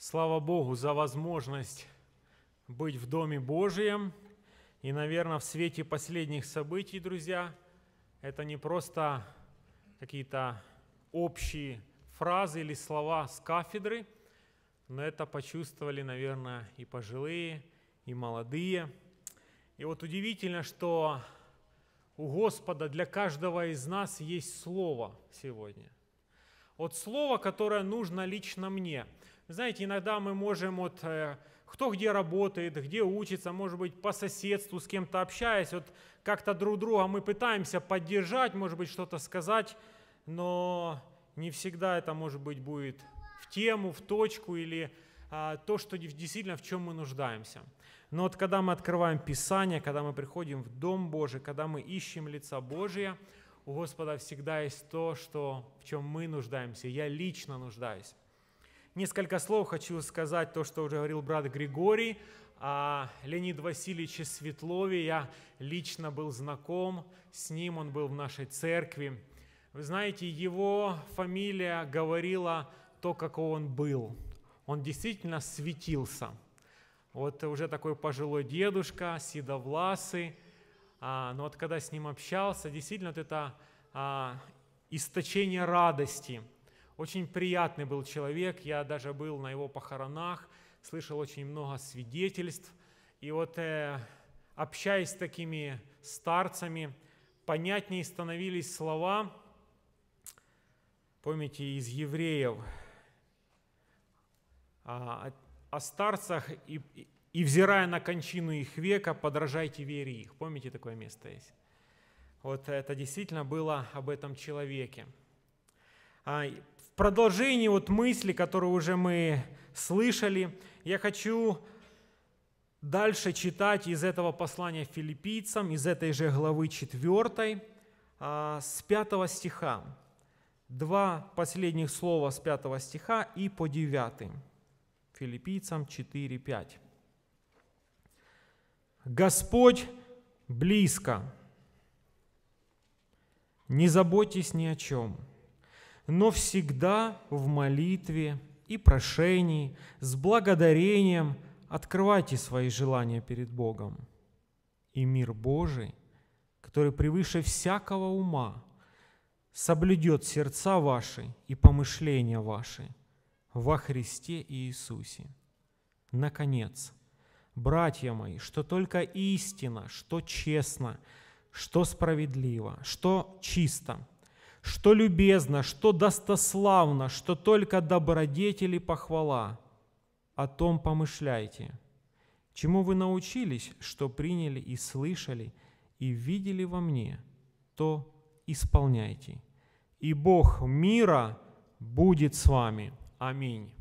Слава Богу за возможность быть в Доме Божьем. И, наверное, в свете последних событий, друзья, это не просто какие-то общие фразы или слова с кафедры, но это почувствовали, наверное, и пожилые, и молодые. И вот удивительно, что у Господа для каждого из нас есть слово сегодня. Вот слово, которое нужно лично мне – знаете, иногда мы можем вот э, кто где работает, где учится, может быть, по соседству с кем-то общаясь, вот как-то друг друга мы пытаемся поддержать, может быть, что-то сказать, но не всегда это, может быть, будет в тему, в точку или а, то, что действительно в чем мы нуждаемся. Но вот когда мы открываем Писание, когда мы приходим в Дом Божий, когда мы ищем лица Божия, у Господа всегда есть то, что, в чем мы нуждаемся. Я лично нуждаюсь. Несколько слов хочу сказать, то, что уже говорил брат Григорий, о Леониде Васильевиче Светлове. Я лично был знаком с ним, он был в нашей церкви. Вы знаете, его фамилия говорила то, какого он был. Он действительно светился. Вот уже такой пожилой дедушка, седовласый. А, но вот когда с ним общался, действительно вот это а, источение радости – очень приятный был человек, я даже был на его похоронах, слышал очень много свидетельств. И вот э, общаясь с такими старцами, понятнее становились слова, помните, из евреев, а, о, о старцах и, и взирая на кончину их века, подражайте вере их. Помните, такое место есть? Вот это действительно было об этом человеке. А, продолжении вот мысли, которую уже мы слышали, я хочу дальше читать из этого послания филиппийцам, из этой же главы 4, а, с 5 стиха. Два последних слова с 5 стиха и по 9. Филиппийцам 4, 5. «Господь близко, не заботьтесь ни о чем» но всегда в молитве и прошении с благодарением открывайте свои желания перед Богом. И мир Божий, который превыше всякого ума, соблюдет сердца ваши и помышления ваши во Христе Иисусе. Наконец, братья мои, что только истина, что честно, что справедливо, что чисто – что любезно, что достославно, что только добродетели похвала. О том помышляйте, чему вы научились, что приняли и слышали, и видели во мне, то исполняйте. И Бог мира будет с вами. Аминь.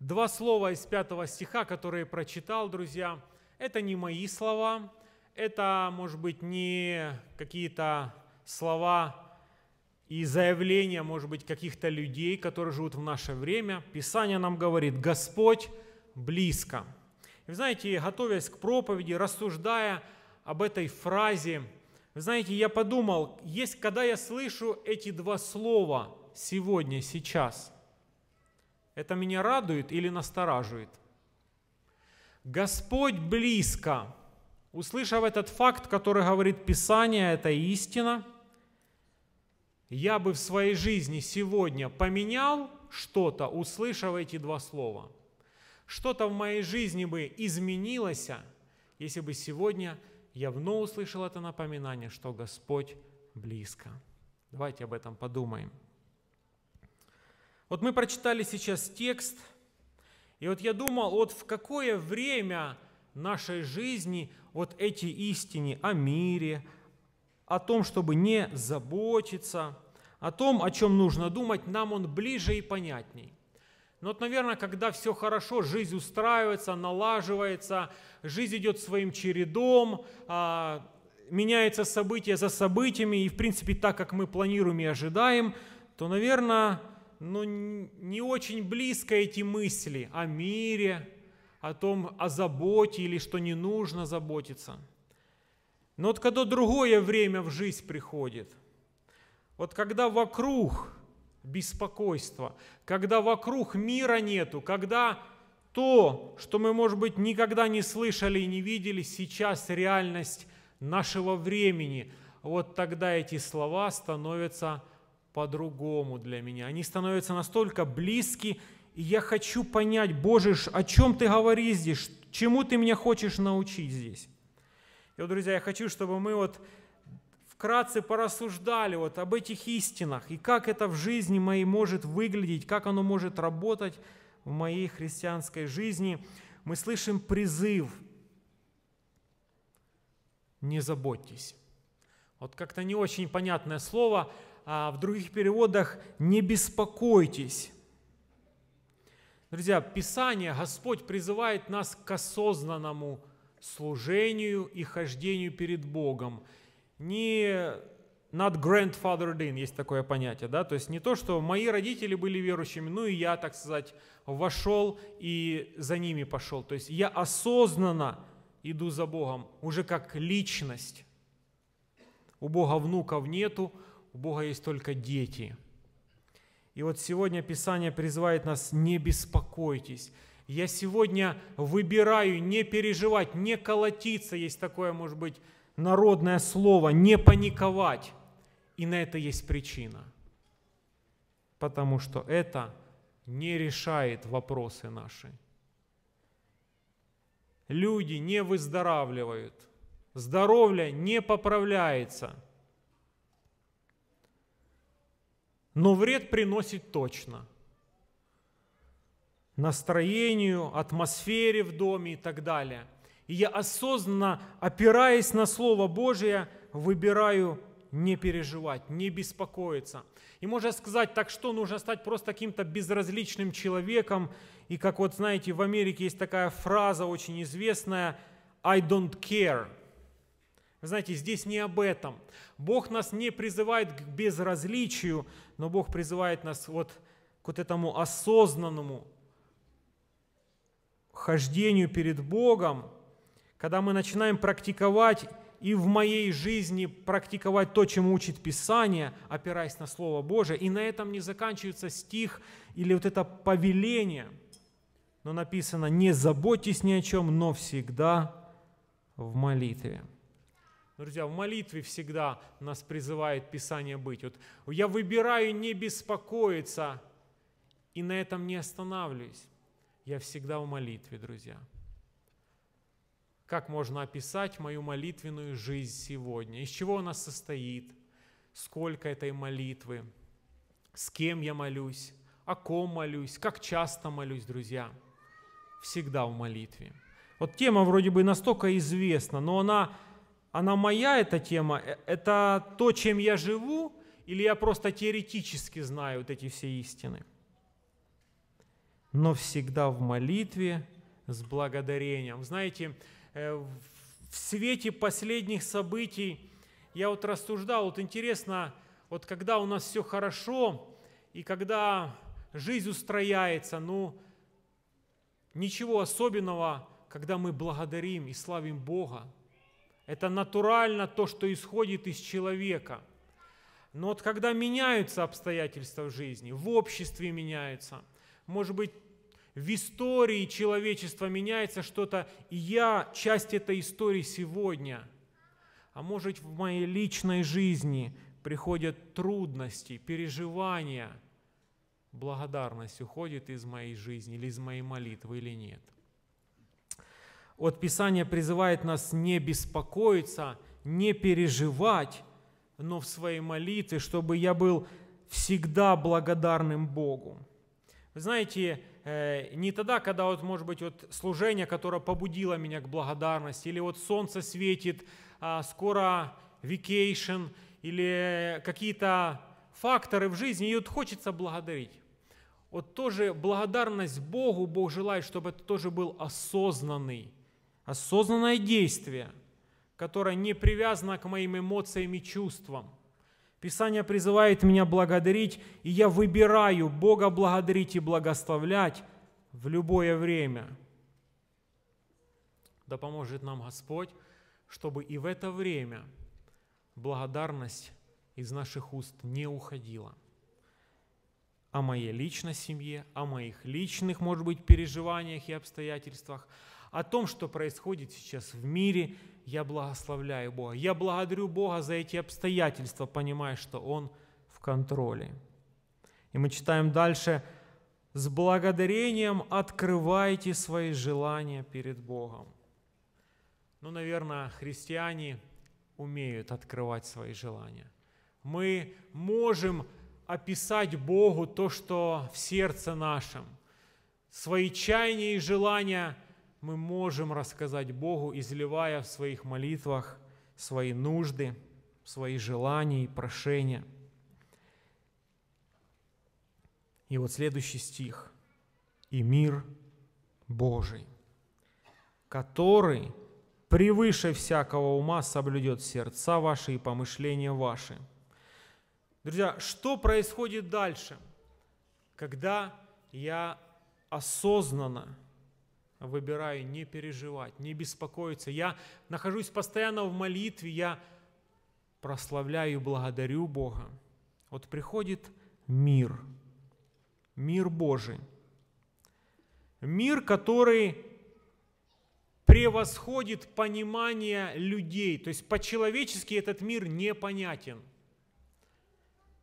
Два слова из пятого стиха, которые прочитал, друзья, это не мои слова, это, может быть, не какие-то слова и заявления, может быть, каких-то людей, которые живут в наше время. Писание нам говорит, Господь близко. И вы знаете, готовясь к проповеди, рассуждая об этой фразе, вы знаете, я подумал, есть, когда я слышу эти два слова сегодня, сейчас, это меня радует или настораживает? Господь близко. Услышав этот факт, который говорит Писание, это истина, я бы в своей жизни сегодня поменял что-то, услышав эти два слова. Что-то в моей жизни бы изменилось, если бы сегодня я вновь услышал это напоминание, что Господь близко. Давайте об этом подумаем. Вот мы прочитали сейчас текст, и вот я думал, вот в какое время нашей жизни вот эти истины о мире, о том, чтобы не заботиться, о том, о чем нужно думать, нам он ближе и понятней. Но вот, наверное, когда все хорошо, жизнь устраивается, налаживается, жизнь идет своим чередом, а, меняются события за событиями, и, в принципе, так, как мы планируем и ожидаем, то, наверное, ну, не очень близко эти мысли о мире, о том, о заботе или что не нужно заботиться. Но вот когда другое время в жизнь приходит, вот когда вокруг беспокойство, когда вокруг мира нету, когда то, что мы, может быть, никогда не слышали и не видели, сейчас реальность нашего времени, вот тогда эти слова становятся по-другому для меня. Они становятся настолько близки и я хочу понять, Боже, о чем ты говоришь здесь, чему ты меня хочешь научить здесь. И вот, друзья, я хочу, чтобы мы вот вкратце порассуждали вот об этих истинах и как это в жизни моей может выглядеть, как оно может работать в моей христианской жизни. Мы слышим призыв «не заботьтесь». Вот как-то не очень понятное слово, а в других переводах «не беспокойтесь». Друзья, Писание, Господь призывает нас к осознанному служению и хождению перед Богом. Не not grandfathered in, есть такое понятие, да, то есть не то, что мои родители были верующими, ну и я, так сказать, вошел и за ними пошел. То есть я осознанно иду за Богом, уже как личность. У Бога внуков нету, у Бога есть только дети – и вот сегодня Писание призывает нас не беспокойтесь. Я сегодня выбираю не переживать, не колотиться, есть такое, может быть, народное слово, не паниковать. И на это есть причина. Потому что это не решает вопросы наши. Люди не выздоравливают, здоровье не поправляется – но вред приносит точно. Настроению, атмосфере в доме и так далее. И я осознанно, опираясь на Слово Божие, выбираю не переживать, не беспокоиться. И можно сказать, так что нужно стать просто каким-то безразличным человеком. И как вот знаете, в Америке есть такая фраза очень известная «I don't care», вы знаете, здесь не об этом. Бог нас не призывает к безразличию, но Бог призывает нас вот к вот этому осознанному хождению перед Богом, когда мы начинаем практиковать и в моей жизни практиковать то, чему учит Писание, опираясь на Слово Божие. И на этом не заканчивается стих или вот это повеление. Но написано, не заботьтесь ни о чем, но всегда в молитве. Друзья, в молитве всегда нас призывает Писание быть. Вот я выбираю не беспокоиться и на этом не останавливаюсь. Я всегда в молитве, друзья. Как можно описать мою молитвенную жизнь сегодня? Из чего она состоит? Сколько этой молитвы? С кем я молюсь? О ком молюсь? Как часто молюсь, друзья? Всегда в молитве. Вот тема вроде бы настолько известна, но она она моя, эта тема, э, это то, чем я живу, или я просто теоретически знаю вот эти все истины. Но всегда в молитве с благодарением. Знаете, э, в свете последних событий я вот рассуждал, вот интересно, вот когда у нас все хорошо, и когда жизнь устрояется, ну, ничего особенного, когда мы благодарим и славим Бога, это натурально то, что исходит из человека. Но вот когда меняются обстоятельства в жизни, в обществе меняются, может быть, в истории человечества меняется что-то, и я часть этой истории сегодня. А может, в моей личной жизни приходят трудности, переживания. Благодарность уходит из моей жизни или из моей молитвы или нет от Писания призывает нас не беспокоиться, не переживать, но в своей молитве, чтобы я был всегда благодарным Богу. Вы знаете, э, не тогда, когда вот, может быть, вот служение, которое побудило меня к благодарности, или вот солнце светит, а, скоро викейшн, или какие-то факторы в жизни, и вот хочется благодарить. Вот тоже благодарность Богу, Бог желает, чтобы это тоже был осознанный осознанное действие, которое не привязано к моим эмоциям и чувствам. Писание призывает меня благодарить, и я выбираю Бога благодарить и благословлять в любое время. Да поможет нам Господь, чтобы и в это время благодарность из наших уст не уходила. О моей личной семье, о моих личных, может быть, переживаниях и обстоятельствах – о том, что происходит сейчас в мире. Я благословляю Бога. Я благодарю Бога за эти обстоятельства, понимая, что Он в контроле. И мы читаем дальше. С благодарением открывайте свои желания перед Богом. Ну, наверное, христиане умеют открывать свои желания. Мы можем описать Богу то, что в сердце нашем, свои чаяния и желания – мы можем рассказать Богу, изливая в своих молитвах свои нужды, свои желания и прошения. И вот следующий стих. «И мир Божий, который превыше всякого ума соблюдет сердца ваши и помышления ваши». Друзья, что происходит дальше, когда я осознанно выбираю не переживать, не беспокоиться. Я нахожусь постоянно в молитве, я прославляю и благодарю Бога. Вот приходит мир, мир Божий. Мир, который превосходит понимание людей. То есть по-человечески этот мир непонятен.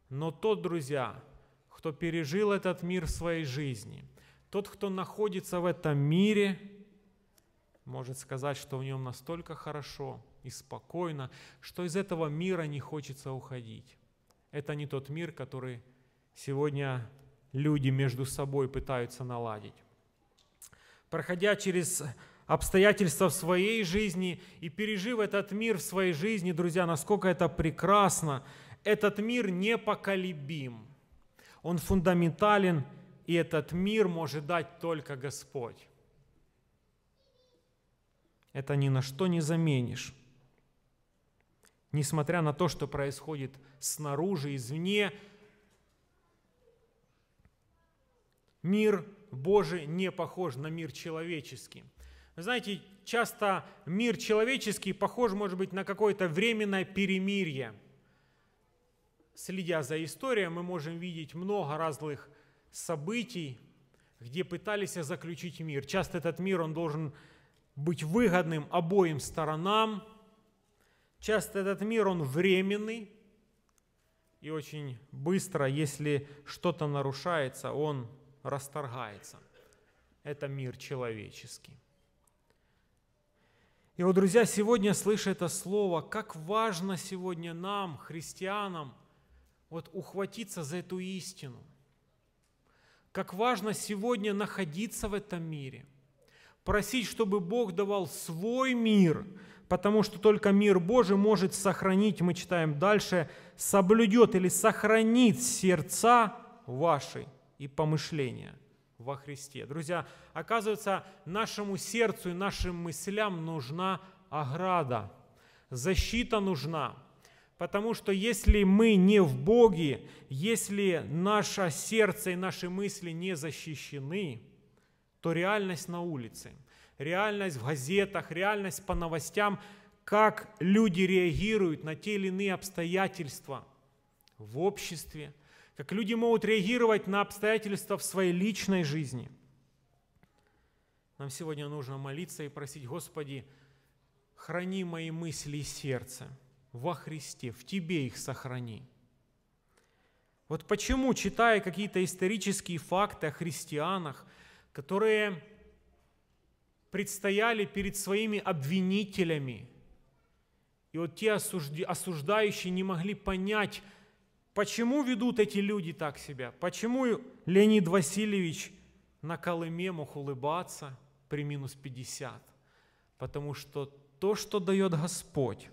Но тот, друзья, кто пережил этот мир в своей жизни – тот, кто находится в этом мире, может сказать, что в нем настолько хорошо и спокойно, что из этого мира не хочется уходить. Это не тот мир, который сегодня люди между собой пытаются наладить. Проходя через обстоятельства в своей жизни и пережив этот мир в своей жизни, друзья, насколько это прекрасно, этот мир непоколебим. Он фундаментален и этот мир может дать только Господь. Это ни на что не заменишь. Несмотря на то, что происходит снаружи, извне, мир Божий не похож на мир человеческий. Вы знаете, часто мир человеческий похож, может быть, на какое-то временное перемирие. Следя за историей, мы можем видеть много разных событий, где пытались заключить мир. Часто этот мир, он должен быть выгодным обоим сторонам. Часто этот мир, он временный. И очень быстро, если что-то нарушается, он расторгается. Это мир человеческий. И вот, друзья, сегодня слышу это слово, как важно сегодня нам, христианам, вот ухватиться за эту истину – как важно сегодня находиться в этом мире. Просить, чтобы Бог давал свой мир, потому что только мир Божий может сохранить, мы читаем дальше, соблюдет или сохранит сердца ваши и помышления во Христе. Друзья, оказывается, нашему сердцу и нашим мыслям нужна ограда, защита нужна – Потому что если мы не в Боге, если наше сердце и наши мысли не защищены, то реальность на улице, реальность в газетах, реальность по новостям, как люди реагируют на те или иные обстоятельства в обществе, как люди могут реагировать на обстоятельства в своей личной жизни. Нам сегодня нужно молиться и просить, Господи, храни мои мысли и сердце – во Христе, в Тебе их сохрани. Вот почему, читая какие-то исторические факты о христианах, которые предстояли перед своими обвинителями, и вот те осуждающие не могли понять, почему ведут эти люди так себя, почему Леонид Васильевич на Колыме мог улыбаться при минус 50, потому что то, что дает Господь,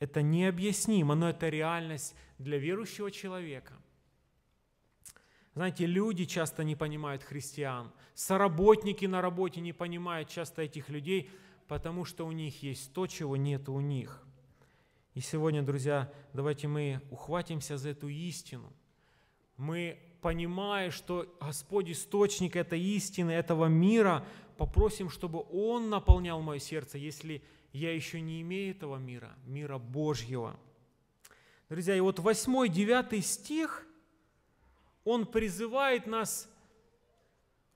это необъяснимо, но это реальность для верующего человека. Знаете, люди часто не понимают христиан, соработники на работе не понимают часто этих людей, потому что у них есть то, чего нет у них. И сегодня, друзья, давайте мы ухватимся за эту истину. Мы, понимая, что Господь источник этой истины, этого мира, попросим, чтобы Он наполнял мое сердце, если я еще не имею этого мира, мира Божьего. Друзья, и вот 8-9 стих, он призывает нас,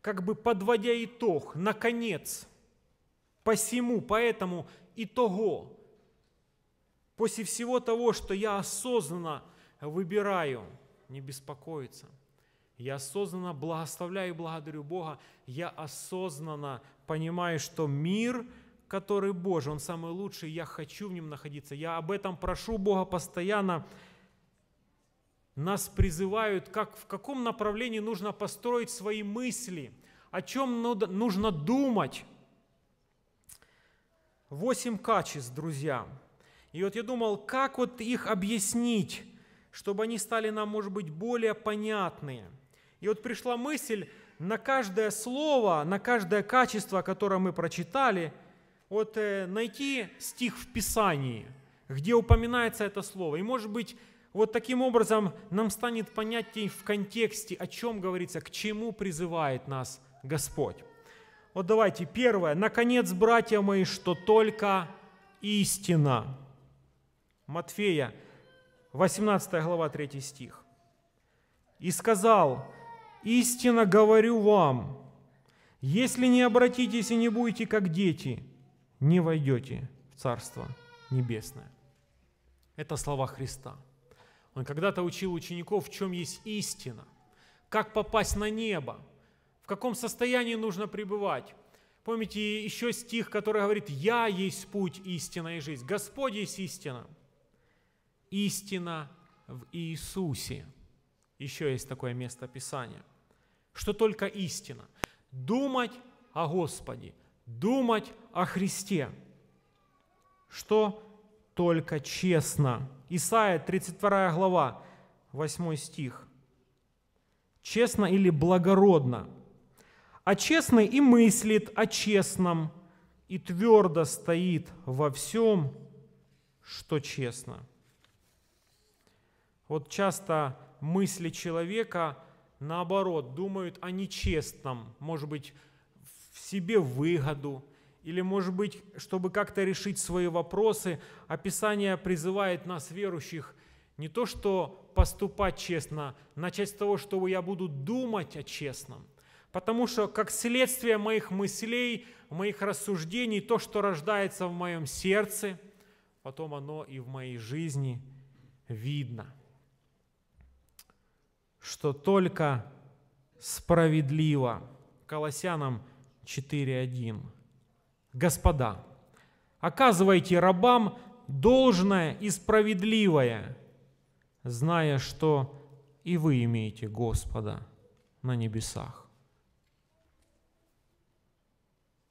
как бы подводя итог, наконец, посему, поэтому итого. после всего того, что я осознанно выбираю не беспокоиться – я осознанно благословляю и благодарю Бога. Я осознанно понимаю, что мир который Божий, Он самый лучший, я хочу в Нем находиться. Я об этом прошу Бога постоянно. Нас призывают, как, в каком направлении нужно построить свои мысли, о чем нужно думать. Восемь качеств, друзья. И вот я думал, как вот их объяснить, чтобы они стали нам, может быть, более понятные. И вот пришла мысль, на каждое слово, на каждое качество, которое мы прочитали – вот э, найти стих в Писании, где упоминается это слово. И, может быть, вот таким образом нам станет понятней в контексте, о чем говорится, к чему призывает нас Господь. Вот давайте, первое. Наконец, братья мои, что только истина. Матфея, 18 глава, 3 стих. «И сказал, истинно говорю вам, если не обратитесь и не будете как дети, не войдете в Царство Небесное. Это слова Христа. Он когда-то учил учеников, в чем есть истина, как попасть на небо, в каком состоянии нужно пребывать. Помните еще стих, который говорит, «Я есть путь, истина и жизнь». Господь есть истина. Истина в Иисусе. Еще есть такое место Писания. Что только истина. Думать о Господе – думать о Христе, что только честно. Исайя 32 глава, 8 стих. Честно или благородно. А честный и мыслит о честном, и твердо стоит во всем, что честно. Вот часто мысли человека, наоборот, думают о нечестном, может быть, в себе выгоду, или, может быть, чтобы как-то решить свои вопросы, Описание призывает нас, верующих, не то что поступать честно, начать с того, что я буду думать о честном. Потому что как следствие моих мыслей, моих рассуждений, то, что рождается в моем сердце, потом оно и в моей жизни видно. Что только справедливо. Колоссянам 4.1. Господа, оказывайте рабам должное и справедливое, зная, что и вы имеете Господа на небесах.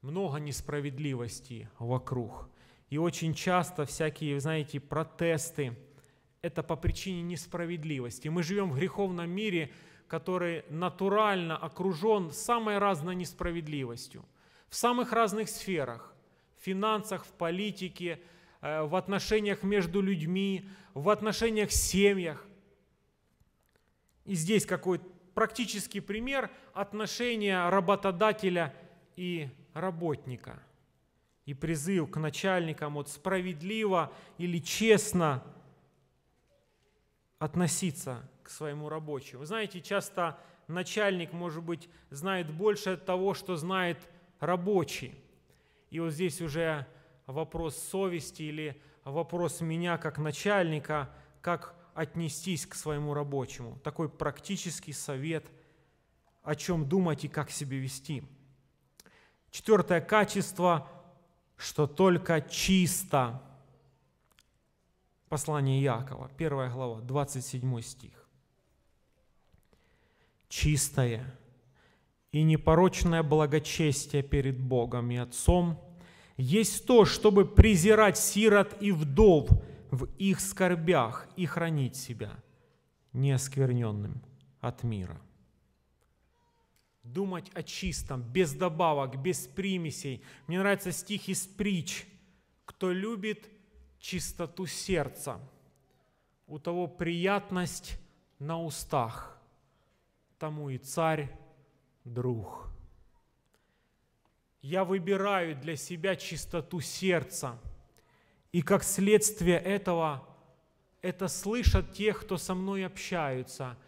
Много несправедливости вокруг. И очень часто всякие, знаете, протесты – это по причине несправедливости. Мы живем в греховном мире – который натурально окружен самой разной несправедливостью в самых разных сферах, в финансах, в политике, э, в отношениях между людьми, в отношениях в семьях. И здесь какой практический пример отношения работодателя и работника. И призыв к начальникам вот справедливо или честно относиться к своему рабочему. Вы знаете, часто начальник, может быть, знает больше от того, что знает рабочий. И вот здесь уже вопрос совести или вопрос меня как начальника, как отнестись к своему рабочему. Такой практический совет, о чем думать и как себя вести. Четвертое качество, что только чисто Послание Якова, 1 глава, 27 стих. «Чистое и непорочное благочестие перед Богом и Отцом есть то, чтобы презирать сирот и вдов в их скорбях и хранить себя неоскверненным от мира». Думать о чистом, без добавок, без примесей. Мне нравится стих из притч. «Кто любит чистоту сердца, у того приятность на устах, тому и царь друг. Я выбираю для себя чистоту сердца, и как следствие этого это слышат те, кто со мной общаются.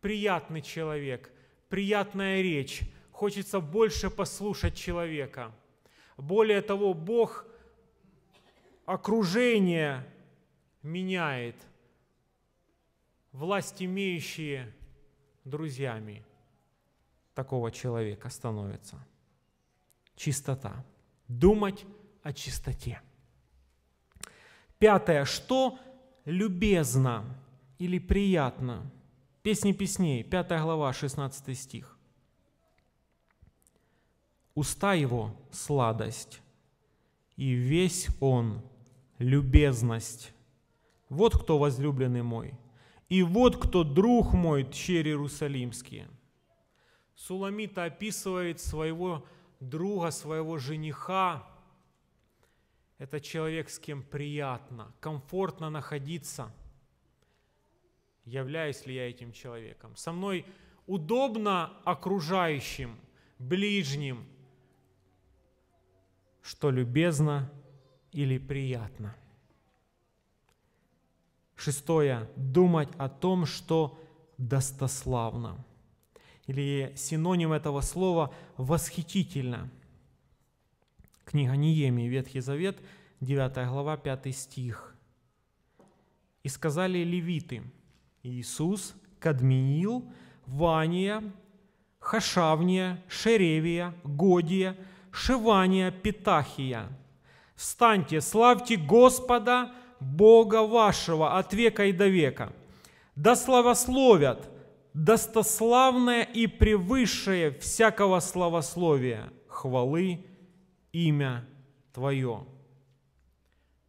Приятный человек, приятная речь, хочется больше послушать человека. Более того, Бог – окружение меняет власть имеющие друзьями такого человека становится. Чистота. Думать о чистоте. Пятое. Что любезно или приятно? Песни песней, пятая глава, 16 стих. Уста его сладость, и весь он любезность. Вот кто возлюбленный мой, и вот кто друг мой, тщери Иерусалимские. Суламита описывает своего друга, своего жениха. Это человек, с кем приятно, комфортно находиться. Являюсь ли я этим человеком? Со мной удобно окружающим, ближним, что любезно или приятно. Шестое. Думать о том, что достославно. Или синоним этого слова – восхитительно. Книга Ниемии, Ветхий Завет, 9 глава, 5 стих. «И сказали левиты, Иисус, Кадмиил, Вания, Хашавния, Шеревия, Годия, Шивания, Питахия – Встаньте, славьте Господа, Бога вашего, от века и до века. Да славословят достославное и превысшее всякого славословия, хвалы имя Твое.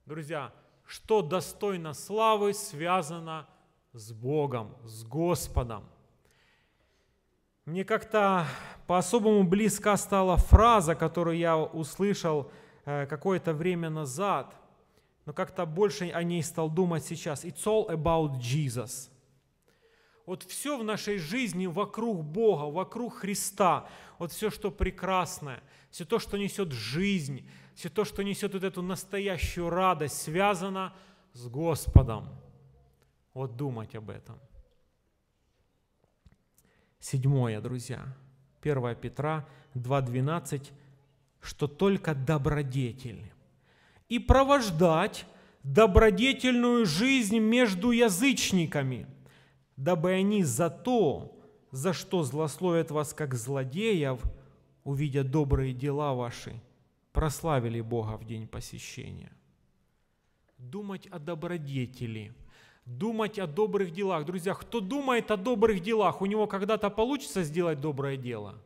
Друзья, что достойно славы связано с Богом, с Господом. Мне как-то по-особому близка стала фраза, которую я услышал – Э, какое-то время назад, но как-то больше о ней стал думать сейчас. It's all about Jesus. Вот все в нашей жизни вокруг Бога, вокруг Христа, вот все, что прекрасное, все то, что несет жизнь, все то, что несет вот эту настоящую радость, связано с Господом. Вот думать об этом. Седьмое, друзья. 1 Петра 2.12 что только добродетель. И провождать добродетельную жизнь между язычниками, дабы они за то, за что злословят вас как злодеев, увидя добрые дела ваши, прославили Бога в день посещения. Думать о добродетели, думать о добрых делах. Друзья, кто думает о добрых делах, у него когда-то получится сделать доброе дело?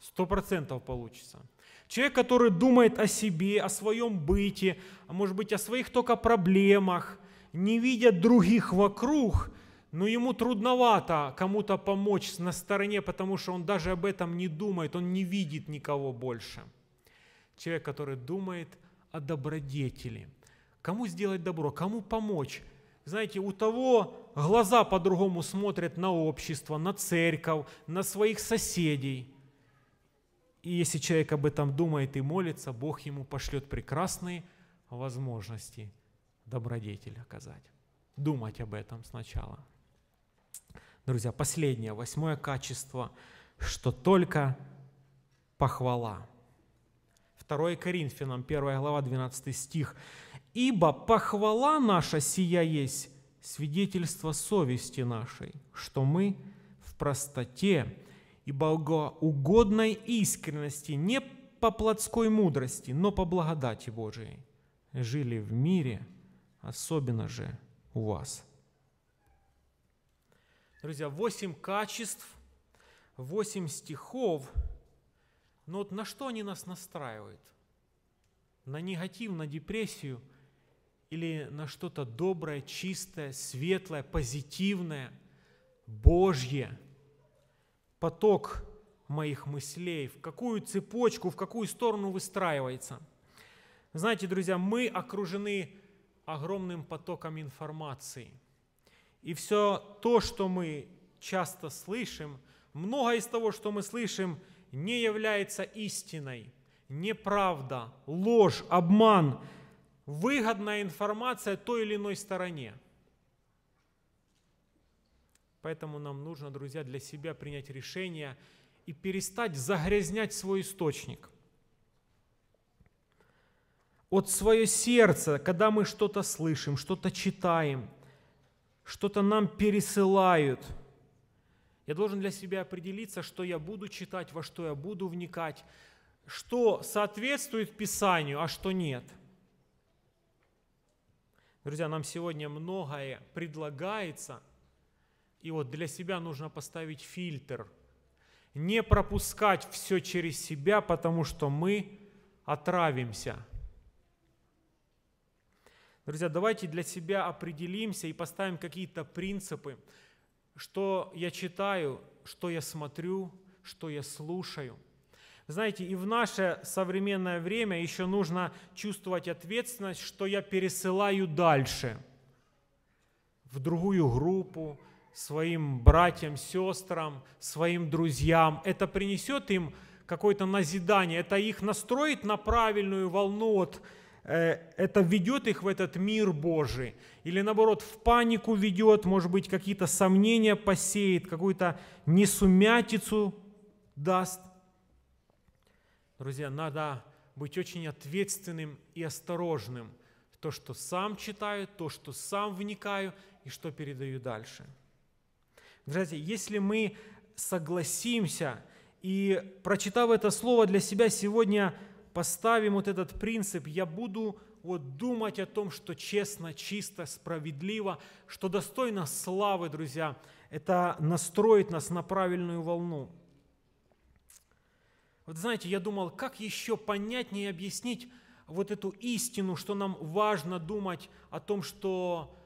Сто процентов получится – Человек, который думает о себе, о своем быте, а может быть о своих только проблемах, не видя других вокруг, но ему трудновато кому-то помочь на стороне, потому что он даже об этом не думает, он не видит никого больше. Человек, который думает о добродетели. Кому сделать добро, кому помочь? Знаете, у того глаза по-другому смотрят на общество, на церковь, на своих соседей – и если человек об этом думает и молится, Бог ему пошлет прекрасные возможности добродетель оказать. Думать об этом сначала. Друзья, последнее, восьмое качество, что только похвала. 2 Коринфянам, 1 глава, 12 стих. «Ибо похвала наша сия есть свидетельство совести нашей, что мы в простоте и богоугодной искренности, не по плотской мудрости, но по благодати Божией, жили в мире, особенно же у вас. Друзья, восемь качеств, восемь стихов, но вот на что они нас настраивают? На негатив, на депрессию или на что-то доброе, чистое, светлое, позитивное, Божье – поток моих мыслей, в какую цепочку, в какую сторону выстраивается. Знаете, друзья, мы окружены огромным потоком информации. И все то, что мы часто слышим, многое из того, что мы слышим, не является истиной. Неправда, ложь, обман, выгодная информация той или иной стороне – Поэтому нам нужно, друзья, для себя принять решение и перестать загрязнять свой источник. От свое сердце, когда мы что-то слышим, что-то читаем, что-то нам пересылают, я должен для себя определиться, что я буду читать, во что я буду вникать, что соответствует Писанию, а что нет. Друзья, нам сегодня многое предлагается – и вот для себя нужно поставить фильтр. Не пропускать все через себя, потому что мы отравимся. Друзья, давайте для себя определимся и поставим какие-то принципы, что я читаю, что я смотрю, что я слушаю. Знаете, и в наше современное время еще нужно чувствовать ответственность, что я пересылаю дальше в другую группу, своим братьям, сестрам, своим друзьям. Это принесет им какое-то назидание, это их настроит на правильную волну от э, это ведет их в этот мир Божий, или наоборот в панику ведет, может быть, какие-то сомнения посеет, какую-то несумятицу даст. Друзья, надо быть очень ответственным и осторожным. То, что сам читаю, то, что сам вникаю и что передаю дальше – знаете, если мы согласимся и, прочитав это слово для себя сегодня, поставим вот этот принцип, я буду вот думать о том, что честно, чисто, справедливо, что достойно славы, друзья, это настроит нас на правильную волну. Вот знаете, я думал, как еще понятнее объяснить вот эту истину, что нам важно думать о том, что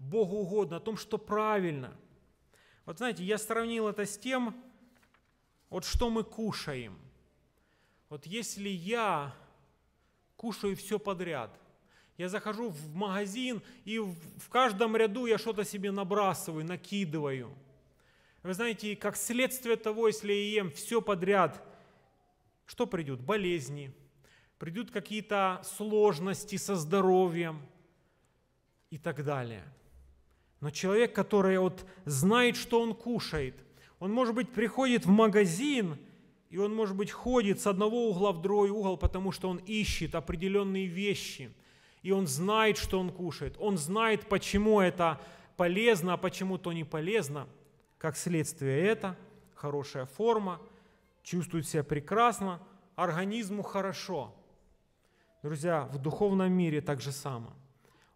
Богу угодно, о том, что правильно – вот знаете, я сравнил это с тем, вот что мы кушаем. Вот если я кушаю все подряд, я захожу в магазин и в каждом ряду я что-то себе набрасываю, накидываю. Вы знаете, как следствие того, если я ем все подряд, что придет? Болезни, придут какие-то сложности со здоровьем и так далее. Но человек, который вот знает, что он кушает, он, может быть, приходит в магазин, и он, может быть, ходит с одного угла в другой угол, потому что он ищет определенные вещи, и он знает, что он кушает, он знает, почему это полезно, а почему то не полезно. Как следствие это, хорошая форма, чувствует себя прекрасно, организму хорошо. Друзья, в духовном мире так же самое.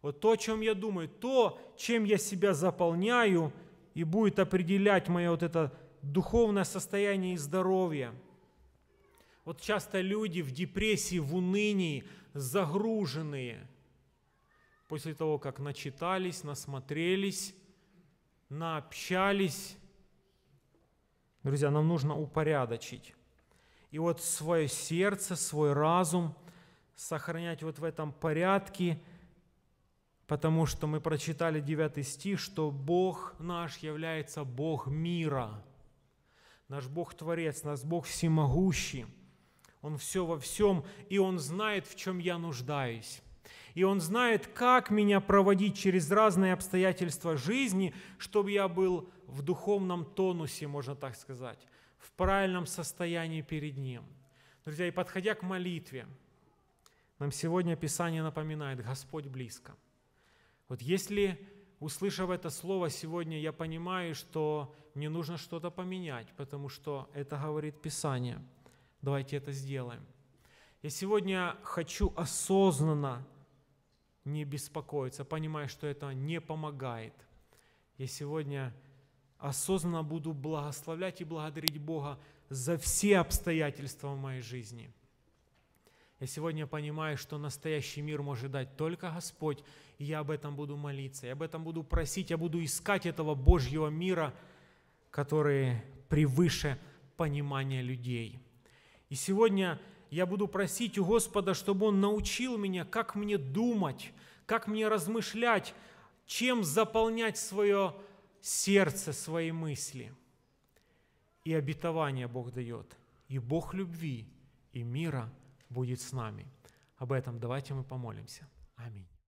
Вот то, о чем я думаю, то, чем я себя заполняю, и будет определять мое вот это духовное состояние и здоровье. Вот часто люди в депрессии, в унынии, загруженные, после того, как начитались, насмотрелись, наобщались, друзья, нам нужно упорядочить. И вот свое сердце, свой разум сохранять вот в этом порядке – потому что мы прочитали 9 стих, что Бог наш является Бог мира. Наш Бог Творец, наш Бог Всемогущий. Он все во всем, и Он знает, в чем я нуждаюсь. И Он знает, как меня проводить через разные обстоятельства жизни, чтобы я был в духовном тонусе, можно так сказать, в правильном состоянии перед Ним. Друзья, и подходя к молитве, нам сегодня Писание напоминает, Господь близко. Вот если, услышав это слово сегодня, я понимаю, что мне нужно что-то поменять, потому что это говорит Писание. Давайте это сделаем. Я сегодня хочу осознанно не беспокоиться, понимая, что это не помогает. Я сегодня осознанно буду благословлять и благодарить Бога за все обстоятельства в моей жизни – я сегодня понимаю, что настоящий мир может дать только Господь, и я об этом буду молиться, я об этом буду просить, я буду искать этого Божьего мира, который превыше понимания людей. И сегодня я буду просить у Господа, чтобы Он научил меня, как мне думать, как мне размышлять, чем заполнять свое сердце, свои мысли. И обетование Бог дает, и Бог любви, и мира – будет с нами. Об этом давайте мы помолимся. Аминь.